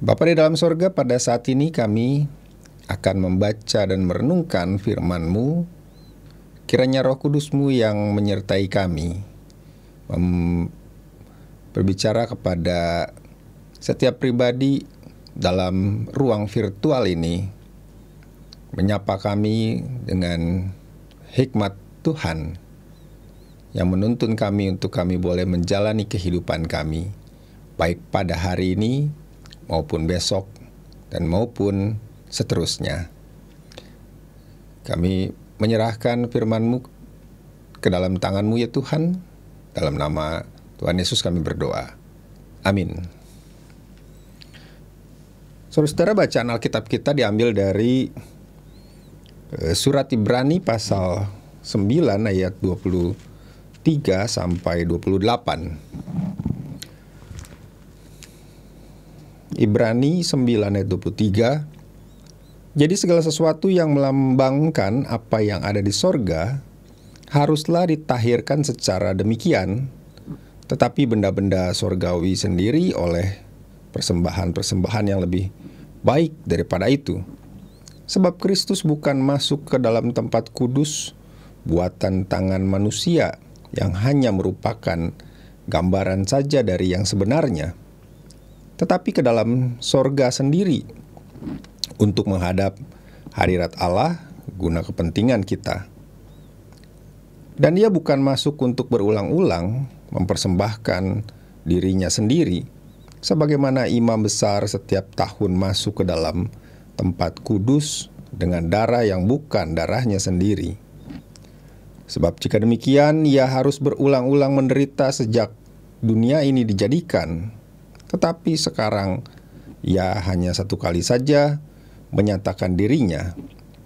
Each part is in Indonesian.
Bapak di dalam sorga, pada saat ini kami akan membaca dan merenungkan firman-Mu. Kiranya roh kudus-Mu yang menyertai kami, berbicara kepada setiap pribadi dalam ruang virtual ini, menyapa kami dengan hikmat Tuhan yang menuntun kami untuk kami boleh menjalani kehidupan kami, baik pada hari ini maupun besok dan maupun seterusnya. Kami menyerahkan firman-Mu ke dalam tangan-Mu ya Tuhan. Dalam nama Tuhan Yesus kami berdoa. Amin. Saudara-saudara bacaan Alkitab kita diambil dari eh, surat Ibrani pasal 9 ayat 23 sampai 28. Ibrani 9 ayat 23. Jadi segala sesuatu yang melambangkan apa yang ada di sorga haruslah ditahirkan secara demikian, tetapi benda-benda sorgawi sendiri oleh persembahan-persembahan yang lebih baik daripada itu. Sebab Kristus bukan masuk ke dalam tempat kudus buatan tangan manusia yang hanya merupakan gambaran saja dari yang sebenarnya, tetapi ke dalam sorga sendiri untuk menghadap hadirat Allah guna kepentingan kita. Dan dia bukan masuk untuk berulang-ulang mempersembahkan dirinya sendiri, sebagaimana imam besar setiap tahun masuk ke dalam tempat kudus dengan darah yang bukan darahnya sendiri. Sebab jika demikian, ia harus berulang-ulang menderita sejak dunia ini dijadikan tetapi sekarang ia hanya satu kali saja menyatakan dirinya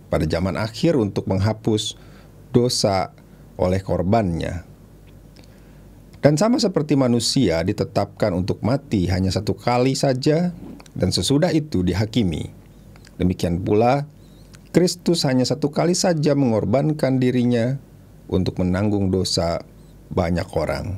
pada zaman akhir untuk menghapus dosa oleh korbannya. Dan sama seperti manusia ditetapkan untuk mati hanya satu kali saja dan sesudah itu dihakimi. Demikian pula Kristus hanya satu kali saja mengorbankan dirinya untuk menanggung dosa banyak orang.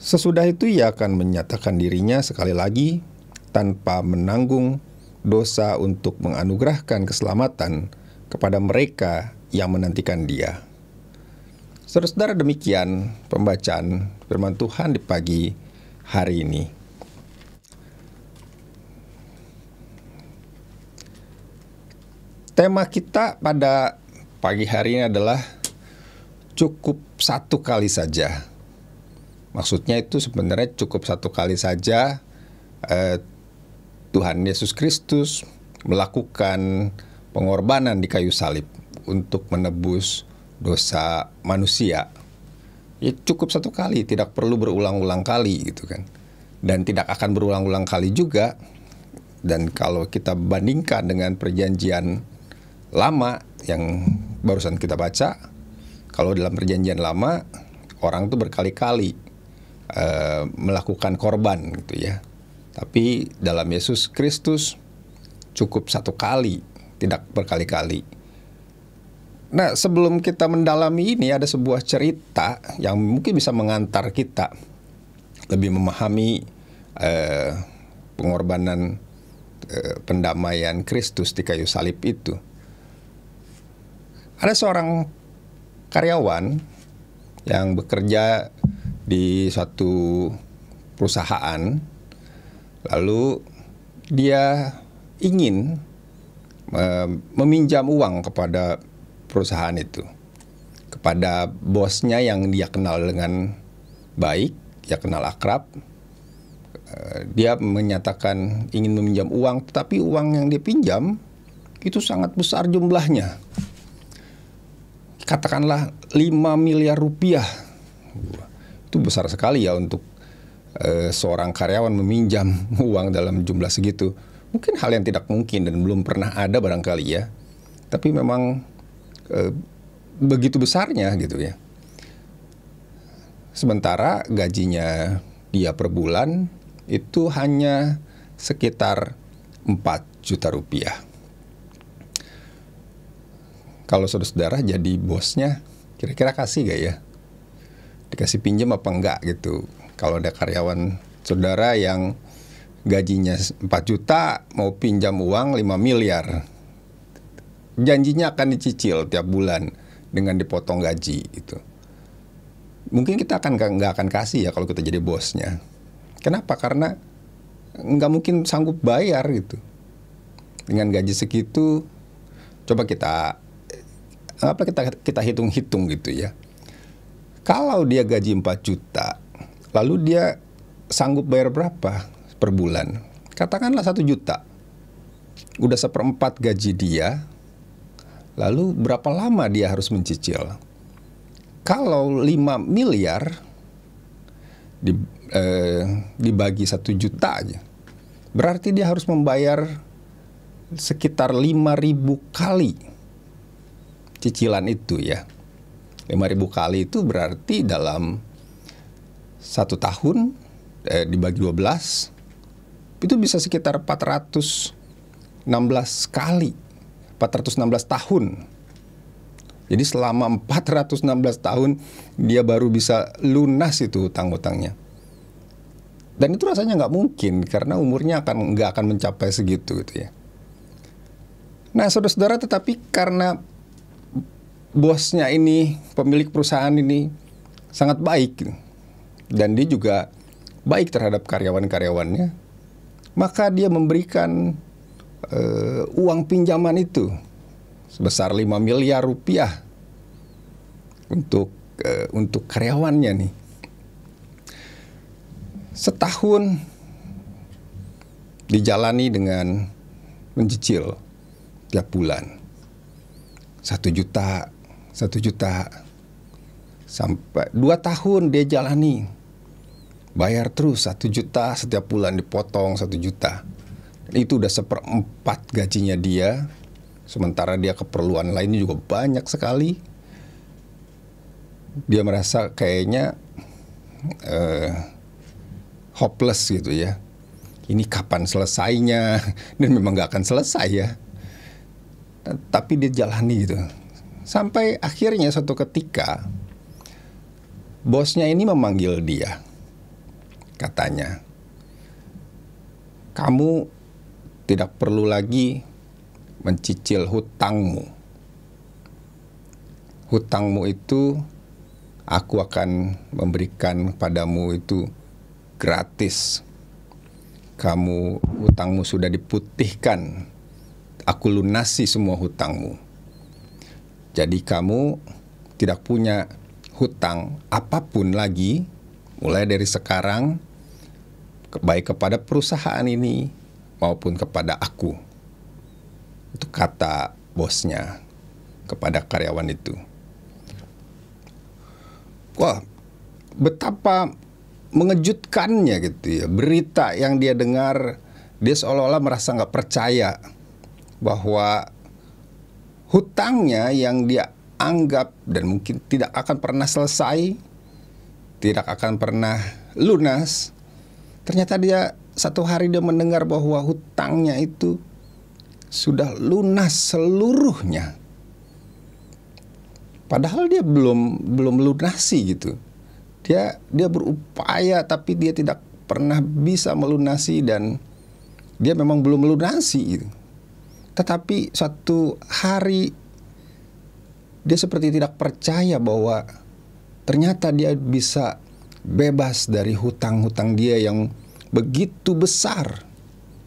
Sesudah itu ia akan menyatakan dirinya sekali lagi tanpa menanggung dosa untuk menganugerahkan keselamatan kepada mereka yang menantikan dia. Saudara-saudara demikian pembacaan firman Tuhan di pagi hari ini. Tema kita pada pagi hari ini adalah cukup satu kali saja. Maksudnya itu sebenarnya cukup satu kali saja eh, Tuhan Yesus Kristus melakukan pengorbanan di kayu salib untuk menebus dosa manusia. Ya cukup satu kali, tidak perlu berulang-ulang kali gitu kan. Dan tidak akan berulang-ulang kali juga. Dan kalau kita bandingkan dengan perjanjian lama yang barusan kita baca, kalau dalam perjanjian lama orang itu berkali-kali Eh, melakukan korban gitu ya. Tapi dalam Yesus Kristus cukup satu kali, tidak berkali-kali. Nah, sebelum kita mendalami ini ada sebuah cerita yang mungkin bisa mengantar kita lebih memahami eh, pengorbanan eh, pendamaian Kristus di kayu salib itu. Ada seorang karyawan yang bekerja di satu perusahaan lalu dia ingin eh, meminjam uang kepada perusahaan itu kepada bosnya yang dia kenal dengan baik, dia kenal akrab. Eh, dia menyatakan ingin meminjam uang, tetapi uang yang dia pinjam itu sangat besar jumlahnya. Katakanlah 5 miliar rupiah itu besar sekali ya untuk uh, seorang karyawan meminjam uang dalam jumlah segitu. Mungkin hal yang tidak mungkin dan belum pernah ada barangkali ya. Tapi memang uh, begitu besarnya gitu ya. Sementara gajinya dia per bulan itu hanya sekitar 4 juta rupiah. Kalau saudara-saudara jadi bosnya, kira-kira kasih gak ya? dikasih pinjam apa enggak gitu. Kalau ada karyawan saudara yang gajinya 4 juta mau pinjam uang 5 miliar. Janjinya akan dicicil tiap bulan dengan dipotong gaji itu Mungkin kita akan nggak akan kasih ya kalau kita jadi bosnya. Kenapa? Karena nggak mungkin sanggup bayar gitu. Dengan gaji segitu, coba kita eh, apa kita kita hitung-hitung gitu ya kalau dia gaji 4 juta, lalu dia sanggup bayar berapa per bulan? Katakanlah 1 juta. Udah seperempat gaji dia, lalu berapa lama dia harus mencicil? Kalau 5 miliar, di, eh, dibagi satu juta aja. Berarti dia harus membayar sekitar 5000 kali cicilan itu ya. 5000 kali itu berarti dalam satu tahun eh, dibagi 12 itu bisa sekitar 416 kali 416 tahun jadi selama 416 tahun dia baru bisa lunas itu hutang-hutangnya. Dan itu rasanya nggak mungkin karena umurnya akan nggak akan mencapai segitu gitu ya. Nah saudara-saudara tetapi karena bosnya ini, pemilik perusahaan ini sangat baik dan dia juga baik terhadap karyawan-karyawannya, maka dia memberikan uh, uang pinjaman itu sebesar 5 miliar rupiah untuk uh, untuk karyawannya nih. Setahun dijalani dengan mencicil tiap bulan satu juta satu juta sampai dua tahun dia jalani bayar terus satu juta setiap bulan dipotong satu juta itu udah seperempat gajinya dia sementara dia keperluan lainnya juga banyak sekali dia merasa kayaknya uh, hopeless gitu ya. Ini kapan selesainya? Dan memang gak akan selesai ya. Tapi dia jalani gitu. Sampai akhirnya suatu ketika bosnya ini memanggil dia. Katanya, "Kamu tidak perlu lagi mencicil hutangmu. Hutangmu itu aku akan memberikan padamu itu gratis. Kamu hutangmu sudah diputihkan. Aku lunasi semua hutangmu." Jadi kamu tidak punya hutang apapun lagi mulai dari sekarang baik kepada perusahaan ini maupun kepada aku. Itu kata bosnya kepada karyawan itu. Wah, betapa mengejutkannya gitu ya. Berita yang dia dengar, dia seolah-olah merasa nggak percaya bahwa hutangnya yang dia anggap dan mungkin tidak akan pernah selesai, tidak akan pernah lunas. Ternyata dia satu hari dia mendengar bahwa hutangnya itu sudah lunas seluruhnya. Padahal dia belum belum lunasi gitu. Dia dia berupaya tapi dia tidak pernah bisa melunasi dan dia memang belum melunasi gitu. Tetapi suatu hari dia seperti tidak percaya bahwa ternyata dia bisa bebas dari hutang-hutang dia yang begitu besar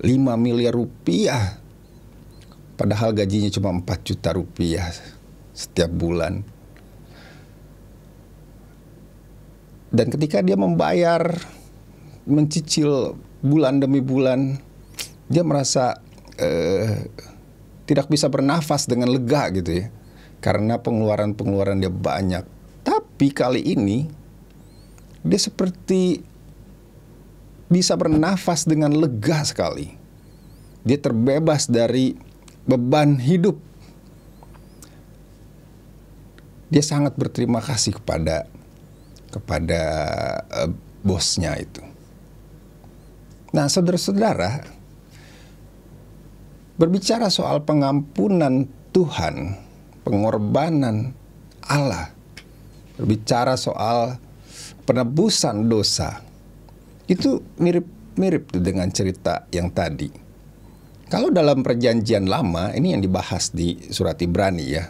5 miliar rupiah padahal gajinya cuma 4 juta rupiah setiap bulan dan ketika dia membayar mencicil bulan demi bulan dia merasa eh, tidak bisa bernafas dengan lega gitu ya. Karena pengeluaran-pengeluaran dia banyak. Tapi kali ini dia seperti bisa bernafas dengan lega sekali. Dia terbebas dari beban hidup. Dia sangat berterima kasih kepada kepada uh, bosnya itu. Nah, saudara-saudara, Berbicara soal pengampunan Tuhan, pengorbanan Allah, berbicara soal penebusan dosa, itu mirip-mirip dengan cerita yang tadi. Kalau dalam perjanjian lama, ini yang dibahas di surat Ibrani ya.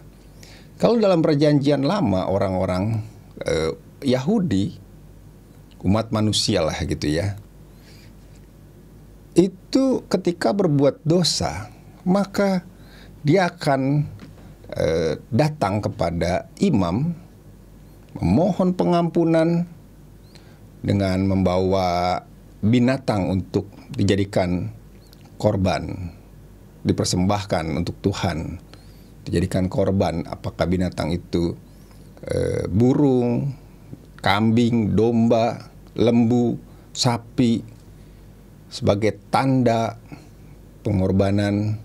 Kalau dalam perjanjian lama orang-orang eh, Yahudi, umat manusia lah gitu ya, itu ketika berbuat dosa, maka dia akan eh, datang kepada imam memohon pengampunan dengan membawa binatang untuk dijadikan korban, dipersembahkan untuk Tuhan, dijadikan korban. Apakah binatang itu e, burung, kambing, domba, lembu, sapi, sebagai tanda pengorbanan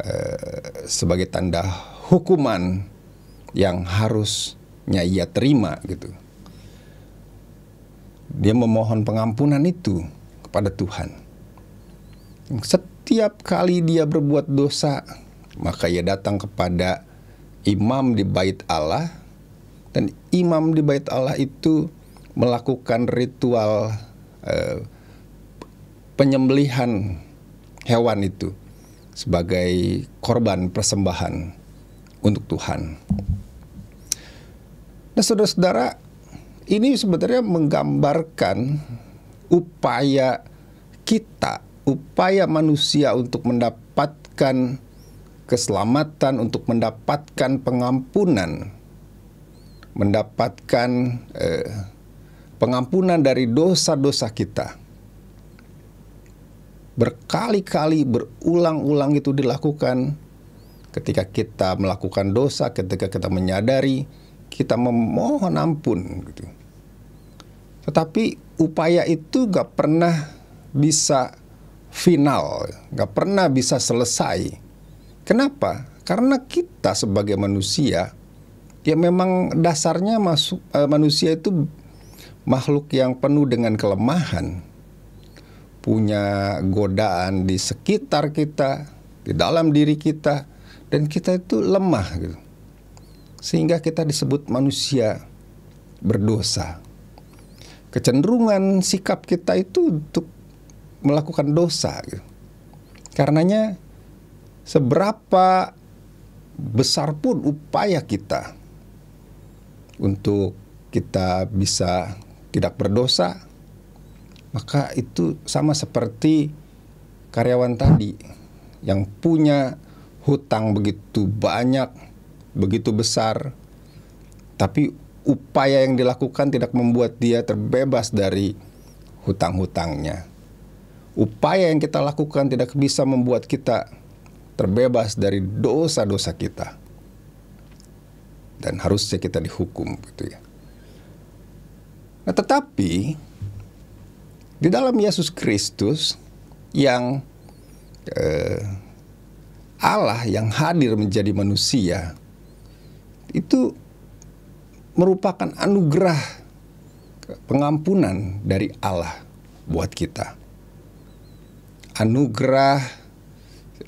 Eh, sebagai tanda hukuman yang harusnya ia terima gitu. Dia memohon pengampunan itu kepada Tuhan. Setiap kali dia berbuat dosa, maka ia datang kepada imam di bait Allah dan imam di bait Allah itu melakukan ritual eh, penyembelihan hewan itu sebagai korban persembahan untuk Tuhan. Nah, saudara-saudara, ini sebenarnya menggambarkan upaya kita, upaya manusia untuk mendapatkan keselamatan, untuk mendapatkan pengampunan, mendapatkan eh, pengampunan dari dosa-dosa kita berkali-kali berulang-ulang itu dilakukan ketika kita melakukan dosa, ketika kita menyadari, kita memohon ampun gitu. Tetapi upaya itu gak pernah bisa final, gak pernah bisa selesai. Kenapa? Karena kita sebagai manusia ya memang dasarnya eh, manusia itu makhluk yang penuh dengan kelemahan punya godaan di sekitar kita, di dalam diri kita, dan kita itu lemah gitu. Sehingga kita disebut manusia berdosa. Kecenderungan sikap kita itu untuk melakukan dosa gitu. Karenanya seberapa besar pun upaya kita untuk kita bisa tidak berdosa, maka itu sama seperti karyawan tadi yang punya hutang begitu banyak, begitu besar, tapi upaya yang dilakukan tidak membuat dia terbebas dari hutang-hutangnya. Upaya yang kita lakukan tidak bisa membuat kita terbebas dari dosa-dosa kita. Dan harusnya kita dihukum gitu ya. Nah, tetapi di dalam Yesus Kristus yang eh, Allah yang hadir menjadi manusia itu merupakan anugerah pengampunan dari Allah buat kita. Anugerah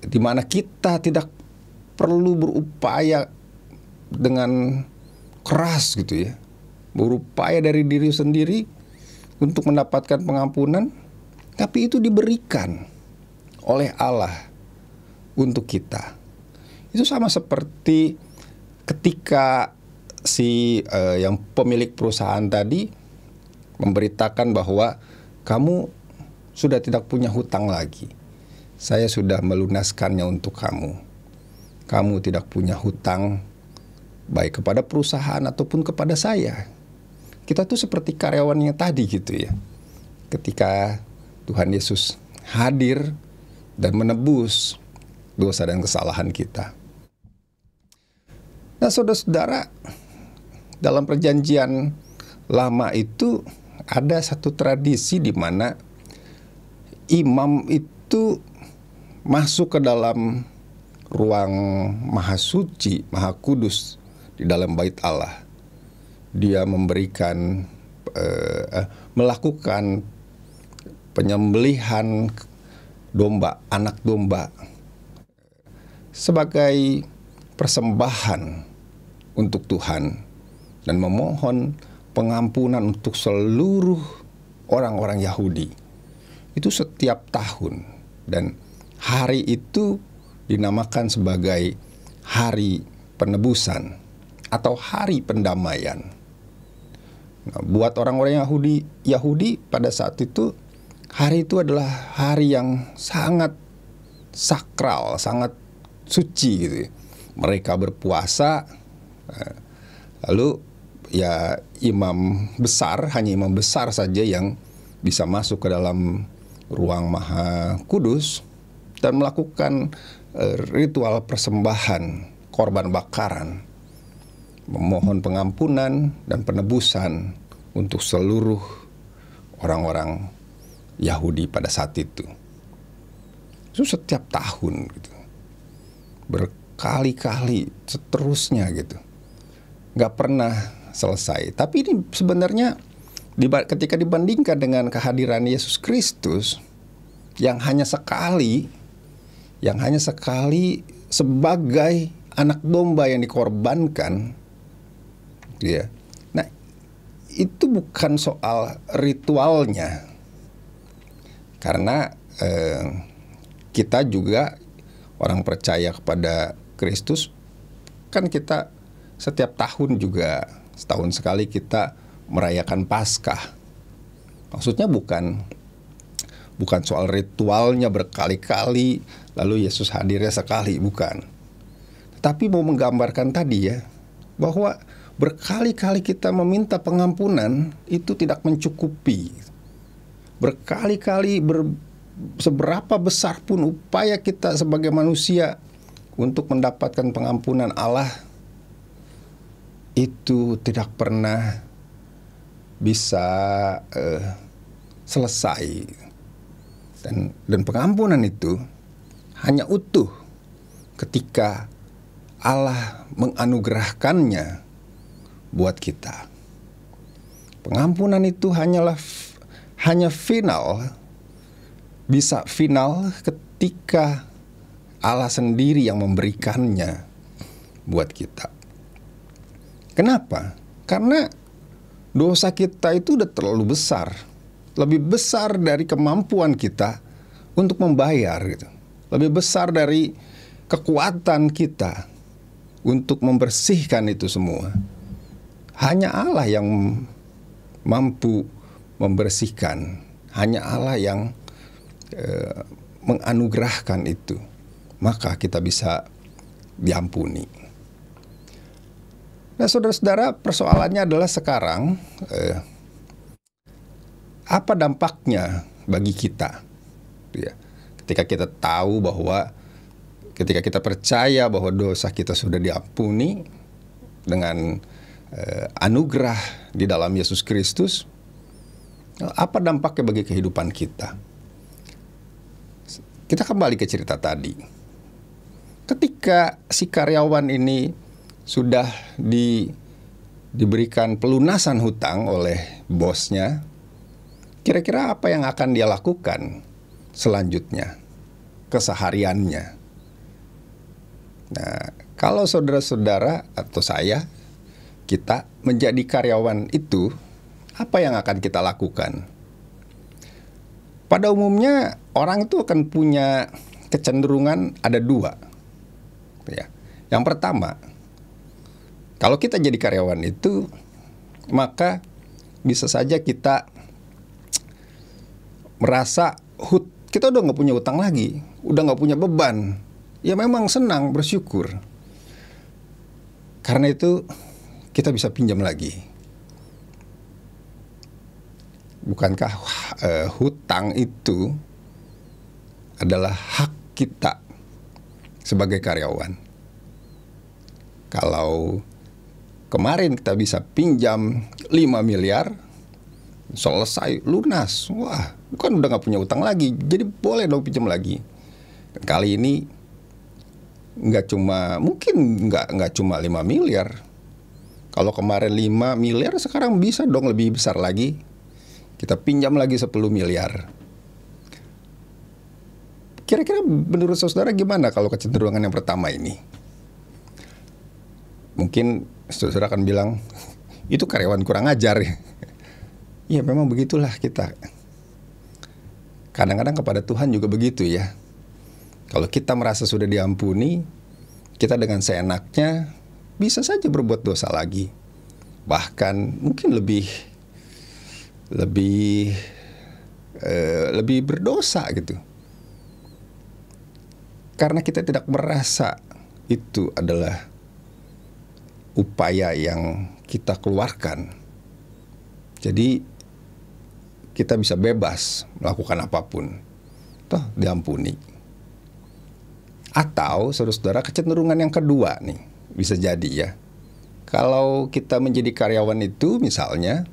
di mana kita tidak perlu berupaya dengan keras gitu ya. Berupaya dari diri sendiri untuk mendapatkan pengampunan, tapi itu diberikan oleh Allah untuk kita. Itu sama seperti ketika si uh, yang pemilik perusahaan tadi memberitakan bahwa kamu sudah tidak punya hutang lagi. Saya sudah melunaskannya untuk kamu. Kamu tidak punya hutang baik kepada perusahaan ataupun kepada saya kita tuh seperti karyawannya tadi gitu ya. Ketika Tuhan Yesus hadir dan menebus dosa dan kesalahan kita. Nah, saudara-saudara, dalam perjanjian lama itu ada satu tradisi di mana imam itu masuk ke dalam ruang maha suci, maha kudus di dalam bait Allah dia memberikan uh, melakukan penyembelihan domba, anak domba sebagai persembahan untuk Tuhan dan memohon pengampunan untuk seluruh orang-orang Yahudi. Itu setiap tahun dan hari itu dinamakan sebagai hari penebusan atau hari pendamaian buat orang-orang Yahudi, Yahudi pada saat itu hari itu adalah hari yang sangat sakral, sangat suci gitu. Ya. Mereka berpuasa, eh, lalu ya imam besar hanya imam besar saja yang bisa masuk ke dalam ruang maha kudus dan melakukan eh, ritual persembahan korban bakaran memohon pengampunan dan penebusan untuk seluruh orang-orang Yahudi pada saat itu. Itu setiap tahun gitu. Berkali-kali seterusnya gitu. Gak pernah selesai. Tapi ini sebenarnya ketika dibandingkan dengan kehadiran Yesus Kristus yang hanya sekali yang hanya sekali sebagai anak domba yang dikorbankan gitu ya. Nah, itu bukan soal ritualnya. Karena eh, kita juga orang percaya kepada Kristus kan kita setiap tahun juga setahun sekali kita merayakan Paskah. Maksudnya bukan bukan soal ritualnya berkali-kali lalu Yesus hadirnya sekali bukan. Tapi mau menggambarkan tadi ya bahwa Berkali-kali kita meminta pengampunan itu tidak mencukupi. Berkali-kali ber, seberapa besar pun upaya kita sebagai manusia untuk mendapatkan pengampunan Allah itu tidak pernah bisa uh, selesai dan dan pengampunan itu hanya utuh ketika Allah menganugerahkannya buat kita. Pengampunan itu hanyalah hanya final bisa final ketika Allah sendiri yang memberikannya buat kita. Kenapa? Karena dosa kita itu udah terlalu besar, lebih besar dari kemampuan kita untuk membayar gitu. Lebih besar dari kekuatan kita untuk membersihkan itu semua. Hanya Allah yang mampu membersihkan, hanya Allah yang e, menganugerahkan itu. Maka kita bisa diampuni. Nah, saudara-saudara, persoalannya adalah sekarang e, apa dampaknya bagi kita? Ya, ketika kita tahu bahwa ketika kita percaya bahwa dosa kita sudah diampuni dengan eh, anugerah di dalam Yesus Kristus, apa dampaknya bagi kehidupan kita? Kita kembali ke cerita tadi. Ketika si karyawan ini sudah di, diberikan pelunasan hutang oleh bosnya, kira-kira apa yang akan dia lakukan selanjutnya? Kesehariannya. Nah, kalau saudara-saudara atau saya kita menjadi karyawan itu, apa yang akan kita lakukan? Pada umumnya orang itu akan punya kecenderungan ada dua. Ya. Yang pertama, kalau kita jadi karyawan itu, maka bisa saja kita merasa hut kita udah nggak punya utang lagi, udah nggak punya beban. Ya memang senang bersyukur. Karena itu kita bisa pinjam lagi. Bukankah uh, hutang itu adalah hak kita sebagai karyawan? Kalau kemarin kita bisa pinjam 5 miliar, selesai lunas, wah kan udah nggak punya utang lagi, jadi boleh dong pinjam lagi. Kali ini nggak cuma mungkin nggak nggak cuma 5 miliar, kalau kemarin 5 miliar sekarang bisa dong lebih besar lagi. Kita pinjam lagi 10 miliar. Kira-kira menurut saudara gimana kalau kecenderungan yang pertama ini? Mungkin saudara akan bilang, itu karyawan kurang ajar. ya memang begitulah kita. Kadang-kadang kepada Tuhan juga begitu ya. Kalau kita merasa sudah diampuni, kita dengan seenaknya bisa saja berbuat dosa lagi. Bahkan mungkin lebih lebih eh, lebih berdosa gitu. Karena kita tidak merasa itu adalah upaya yang kita keluarkan. Jadi kita bisa bebas melakukan apapun. Toh diampuni. Atau saudara-saudara kecenderungan yang kedua nih bisa jadi ya. Kalau kita menjadi karyawan itu misalnya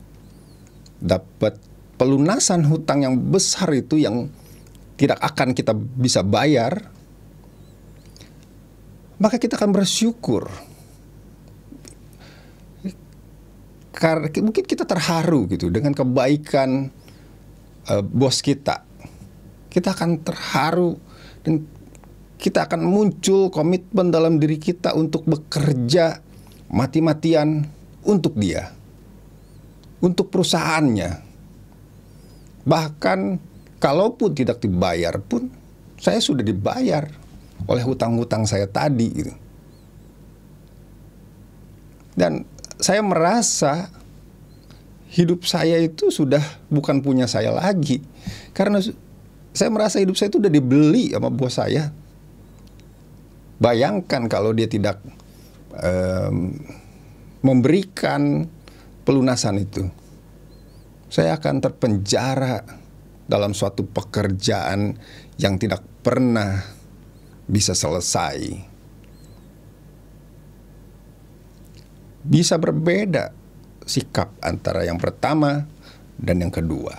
dapat pelunasan hutang yang besar itu yang tidak akan kita bisa bayar, maka kita akan bersyukur. mungkin kita terharu gitu dengan kebaikan uh, bos kita. Kita akan terharu dan kita akan muncul komitmen dalam diri kita untuk bekerja mati-matian untuk dia, untuk perusahaannya. Bahkan kalaupun tidak dibayar pun, saya sudah dibayar oleh hutang-hutang saya tadi. Gitu. Dan saya merasa hidup saya itu sudah bukan punya saya lagi. Karena saya merasa hidup saya itu sudah dibeli sama buah saya Bayangkan kalau dia tidak um, memberikan pelunasan itu, saya akan terpenjara dalam suatu pekerjaan yang tidak pernah bisa selesai. Bisa berbeda sikap antara yang pertama dan yang kedua.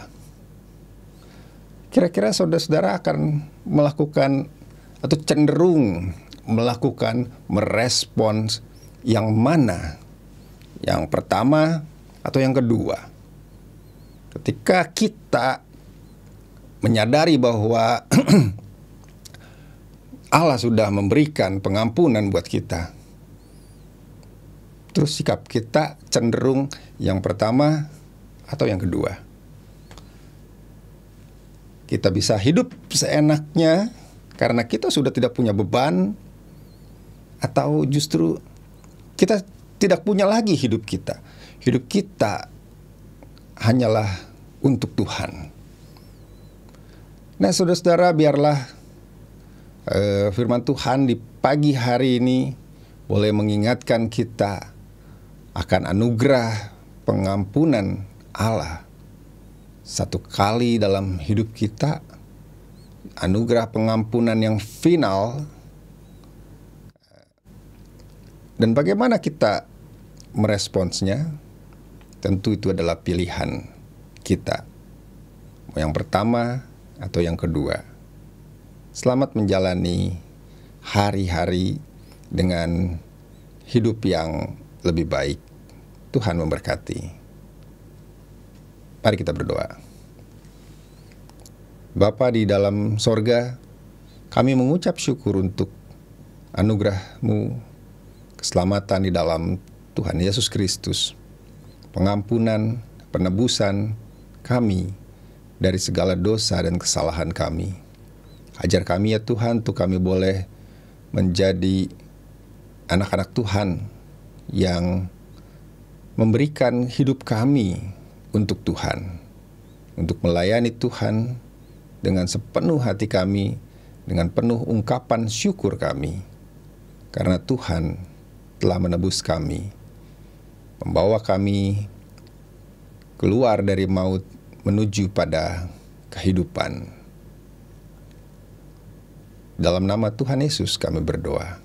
Kira-kira saudara-saudara akan melakukan atau cenderung melakukan merespons yang mana? Yang pertama atau yang kedua? Ketika kita menyadari bahwa Allah sudah memberikan pengampunan buat kita. Terus sikap kita cenderung yang pertama atau yang kedua kita bisa hidup seenaknya karena kita sudah tidak punya beban atau justru kita tidak punya lagi hidup kita. Hidup kita hanyalah untuk Tuhan. Nah, saudara-saudara, biarlah eh, firman Tuhan di pagi hari ini boleh mengingatkan kita akan anugerah pengampunan Allah. Satu kali dalam hidup kita, anugerah pengampunan yang final dan bagaimana kita meresponsnya? Tentu itu adalah pilihan kita. Yang pertama atau yang kedua. Selamat menjalani hari-hari dengan hidup yang lebih baik. Tuhan memberkati. Mari kita berdoa. Bapa di dalam sorga, kami mengucap syukur untuk anugerahmu keselamatan di dalam Tuhan Yesus Kristus, pengampunan, penebusan kami dari segala dosa dan kesalahan kami. Ajar kami ya Tuhan untuk kami boleh menjadi anak-anak Tuhan yang memberikan hidup kami untuk Tuhan, untuk melayani Tuhan dengan sepenuh hati kami, dengan penuh ungkapan syukur kami. Karena Tuhan telah menebus kami, membawa kami keluar dari maut menuju pada kehidupan. Dalam nama Tuhan Yesus kami berdoa.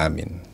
Amin.